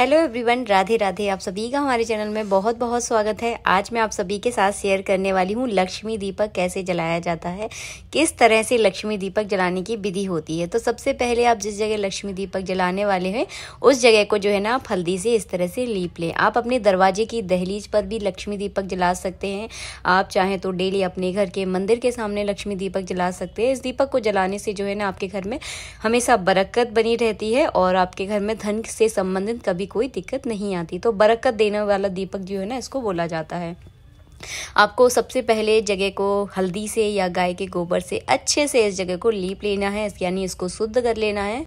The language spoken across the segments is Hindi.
हेलो एवरीवन राधे राधे आप सभी का हमारे चैनल में बहुत बहुत स्वागत है आज मैं आप सभी के साथ शेयर करने वाली हूँ लक्ष्मी दीपक कैसे जलाया जाता है किस तरह से लक्ष्मी दीपक जलाने की विधि होती है तो सबसे पहले आप जिस जगह लक्ष्मी दीपक जलाने वाले हैं उस जगह को जो है ना आप हल्दी से इस तरह से लीप लें आप अपने दरवाजे की दहलीज पर भी लक्ष्मी दीपक जला सकते हैं आप चाहें तो डेली अपने घर के मंदिर के सामने लक्ष्मी दीपक जला सकते हैं इस दीपक को जलाने से जो है ना आपके घर में हमेशा बरक्कत बनी रहती है और आपके घर में धन से संबंधित कभी कोई दिक्कत नहीं आती तो बरकत देने वाला दीपक जो है ना इसको बोला जाता है आपको सबसे पहले जगह को हल्दी से या गाय के गोबर से अच्छे से इस जगह को लीप लेना है यानी इसको शुद्ध कर लेना है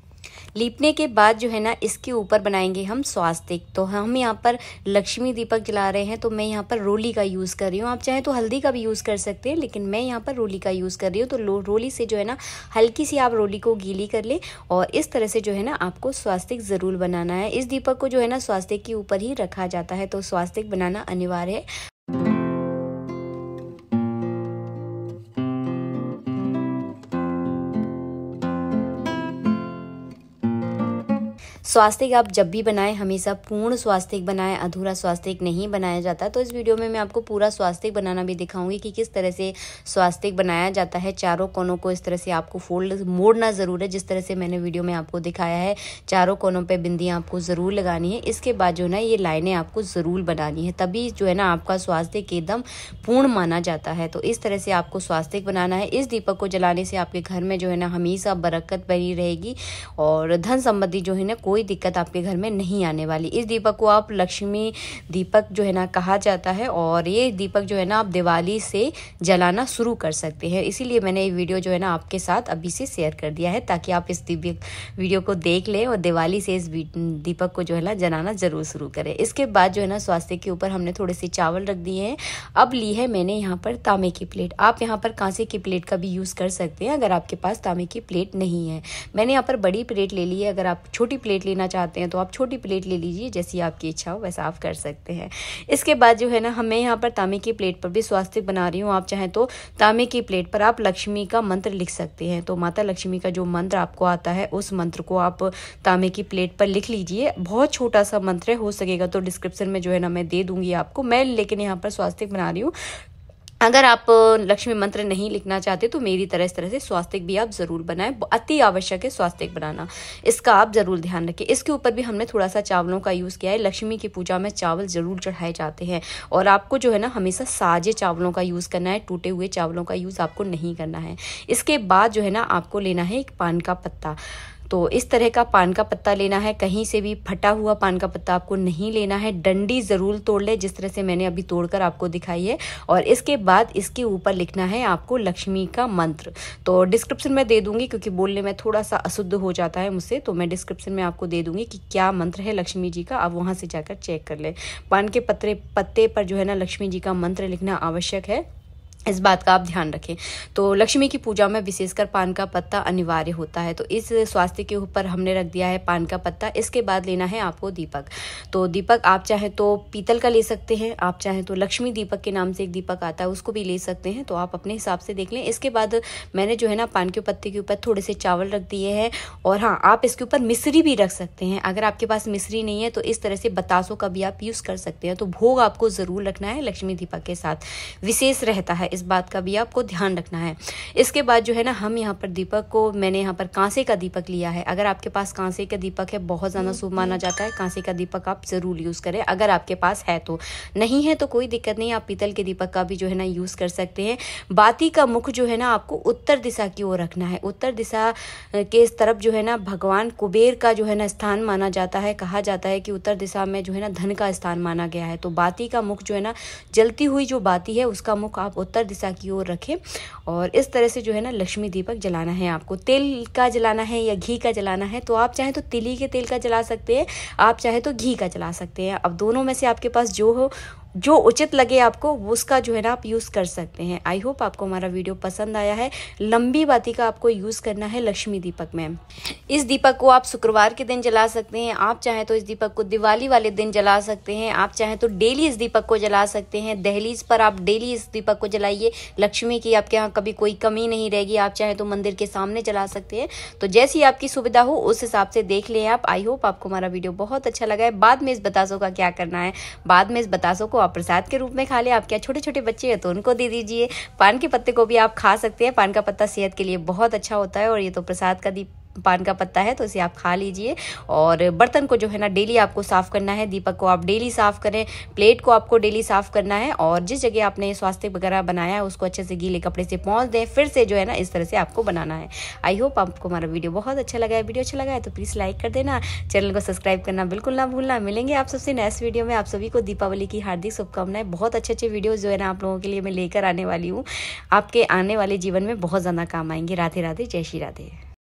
लीपने के बाद जो है ना इसके ऊपर बनाएंगे हम स्वास्तिक तो हम यहाँ पर लक्ष्मी दीपक जला रहे हैं तो मैं यहाँ पर रोली का यूज़ कर रही हूँ आप चाहें तो हल्दी का भी यूज़ कर सकते हैं लेकिन मैं यहाँ पर रोली का यूज़ कर रही हूँ तो रोली से जो है ना हल्की सी आप रोली को गीली कर लें और इस तरह से जो है ना आपको स्वास्तिक ज़रूर बनाना है इस दीपक को जो है ना स्वास्तिक के ऊपर ही रखा जाता है तो स्वास्तिक बनाना अनिवार्य है स्वास्थ्य आप जब भी बनाएं हमेशा पूर्ण स्वास्थ्य बनाएं अधूरा स्वास्थ्य नहीं बनाया जाता तो इस वीडियो में मैं आपको पूरा स्वास्थ्य बनाना भी दिखाऊंगी कि किस तरह से स्वास्थ्य बनाया जाता है चारों कोनों को इस तरह से आपको फोल्ड मोड़ना ज़रूर है जिस तरह से मैंने वीडियो में आपको दिखाया है चारों कोनों पर बिंदियाँ आपको ज़रूर लगानी है इसके बाद जो है ना ये लाइनें आपको ज़रूर बनानी है तभी जो है ना आपका स्वास्थ्य एकदम पूर्ण माना जाता है तो इस तरह से आपको स्वास्थ्य बनाना है इस दीपक को जलाने से आपके घर में जो है ना हमेशा बरकत बनी रहेगी और धन संबंधी जो है ना कोई दिक्कत आपके घर में नहीं आने वाली इस दीपक को आप लक्ष्मी दीपक जो है ना कहा जाता है और ये दीपक जो है ना आप दिवाली से जलाना शुरू कर सकते हैं इसीलिए मैंने ये वीडियो जो है ना आपके साथ अभी से शेयर कर दिया है ताकि आप इस दीपक वीडियो को देख लें और दिवाली से इस दीपक को जो है ना जलाना ज़रूर शुरू करें इसके बाद जो है ना स्वास्थ्य के ऊपर हमने थोड़े से चावल रख दिए हैं अब ली है मैंने यहाँ पर तांबे की प्लेट आप यहाँ पर कांसे की प्लेट का भी यूज़ कर सकते हैं अगर आपके पास तांबे की प्लेट नहीं है मैंने यहाँ पर बड़ी प्लेट ले ली है अगर आप छोटी प्लेट प्लेट लेना चाहते हैं तो आप छोटी प्लेट ले लीजिए जैसी आपकी इच्छा हो वैसा आप कर सकते हैं इसके बाद जो है ना हमें यहाँ पर तांबे की प्लेट पर भी स्वास्थ्य बना रही हूँ आप चाहें तो तांबे की प्लेट पर आप लक्ष्मी का मंत्र लिख सकते हैं तो माता लक्ष्मी का जो मंत्र आपको आता है उस मंत्र को आप तांबे की प्लेट पर लिख लीजिए बहुत छोटा सा मंत्र है हो सकेगा तो डिस्क्रिप्शन में जो है ना मैं दे दूंगी आपको मैं लेकिन यहाँ पर स्वास्थ्य बना रही हूँ अगर आप लक्ष्मी मंत्र नहीं लिखना चाहते तो मेरी तरह इस तरह से स्वास्तिक भी आप ज़रूर बनाएं अति आवश्यक है स्वास्तिक बनाना इसका आप ज़रूर ध्यान रखें इसके ऊपर भी हमने थोड़ा सा चावलों का यूज़ किया है लक्ष्मी की पूजा में चावल ज़रूर चढ़ाए जाते हैं और आपको जो है ना हमेशा साजे चावलों का यूज़ करना है टूटे हुए चावलों का यूज़ आपको नहीं करना है इसके बाद जो है ना आपको लेना है एक पान का पत्ता तो इस तरह का पान का पत्ता लेना है कहीं से भी फटा हुआ पान का पत्ता आपको नहीं लेना है डंडी ज़रूर तोड़ ले जिस तरह से मैंने अभी तोड़कर आपको दिखाई है और इसके बाद इसके ऊपर लिखना है आपको लक्ष्मी का मंत्र तो डिस्क्रिप्शन में दे दूंगी क्योंकि बोलने में थोड़ा सा अशुद्ध हो जाता है मुझसे तो मैं डिस्क्रिप्शन में आपको दे दूंगी कि क्या मंत्र है लक्ष्मी जी का आप वहाँ से जाकर चेक कर लें पान के पत्ते पत्ते पर जो है ना लक्ष्मी जी का मंत्र लिखना आवश्यक है इस बात का आप ध्यान रखें तो लक्ष्मी की पूजा में विशेषकर पान का पत्ता अनिवार्य होता है तो इस स्वास्थ्य के ऊपर हमने रख दिया है पान का पत्ता इसके बाद लेना है आपको दीपक तो दीपक आप चाहे तो पीतल का ले सकते हैं आप चाहे तो लक्ष्मी दीपक के नाम से एक दीपक आता है उसको भी ले सकते हैं तो आप अपने हिसाब से देख लें इसके बाद मैंने जो है ना पान के पत्ते के ऊपर थोड़े से चावल रख दिए हैं और हाँ आप इसके ऊपर मिश्री भी रख सकते हैं अगर आपके पास मिश्री नहीं है तो इस तरह से बतासों का भी आप यूज़ कर सकते हैं तो भोग आपको ज़रूर रखना है लक्ष्मी दीपक के साथ विशेष रहता है इस बात का भी आपको ध्यान रखना है इसके बाद जो है ना हम यहाँ पर दीपक को मैंने यहाँ पर कांसे का दीपक लिया है अगर आपके पास कांसे का दीपक है बहुत ज़्यादा हम्म, शुभ माना हम्म। जाता है कांसे का दीपक आप ज़रूर यूज़ करें अगर आपके पास है तो नहीं है तो कोई दिक्कत नहीं आप पीतल के दीपक का भी जो है ना यूज़ कर सकते हैं बाती का मुख जो है ना आपको उत्तर दिशा की ओर रखना है उत्तर दिशा के इस तरफ जो है ना भगवान कुबेर का जो है ना स्थान माना जाता है कहा जाता है कि उत्तर दिशा में जो है ना धन का स्थान माना गया है तो बाती का मुख जो है ना जलती हुई जो बाती है उसका मुख आप उत्तर उत्तर दिशा की ओर रखें और इस तरह से जो है ना लक्ष्मी दीपक जलाना है आपको तेल का जलाना है या घी का जलाना है तो आप चाहे तो तिली के तेल का जला सकते हैं आप चाहे तो घी का जला सकते हैं अब दोनों में से आपके पास जो हो जो उचित लगे आपको उसका जो है ना आप यूज़ कर सकते हैं आई होप आपको हमारा वीडियो पसंद आया है लंबी बाती का आपको यूज़ करना है लक्ष्मी दीपक में इस दीपक को आप शुक्रवार के दिन जला सकते हैं आप चाहें तो इस दीपक को दिवाली वाले दिन जला सकते हैं आप चाहें तो डेली इस दीपक को जला सकते हैं दहलीज पर आप डेली इस दीपक को जलाइए लक्ष्मी की आपके यहाँ कभी कोई कमी नहीं रहेगी आप चाहें तो मंदिर के सामने जला सकते हैं तो जैसी आपकी सुविधा हो उस हिसाब से देख लें आप आई होप आपको हमारा वीडियो बहुत अच्छा लगा है बाद में इस बतासों का क्या करना है बाद में इस बतासों को आप प्रसाद के रूप में खा ले आपके यहाँ छोटे छोटे बच्चे हैं तो उनको दे दीजिए पान के पत्ते को भी आप खा सकते हैं पान का पत्ता सेहत के लिए बहुत अच्छा होता है और ये तो प्रसाद का दीप पान का पत्ता है तो इसे आप खा लीजिए और बर्तन को जो है ना डेली आपको साफ़ करना है दीपक को आप डेली साफ़ करें प्लेट को आपको डेली साफ़ करना है और जिस जगह आपने स्वास्थ्य वगैरह बनाया है उसको अच्छे से गीले कपड़े से पहुँच दें फिर से जो है ना इस तरह से आपको बनाना है आई होप आपको हमारा वीडियो बहुत अच्छा लगा है वीडियो अच्छा लगा है तो प्लीज़ लाइक कर देना चैनल को सब्सक्राइब करना बिल्कुल ना भूलना मिलेंगे आप सबसे नेक्स्ट वीडियो में आप सभी को दीपावली की हार्दिक शुभकामनाएं बहुत अच्छे अच्छे वीडियोज़ जो है ना आप लोगों के लिए मैं लेकर आने वाली हूँ आपके आने वाले जीवन में बहुत ज़्यादा काम आएंगे राधे राधे जय श्री राधे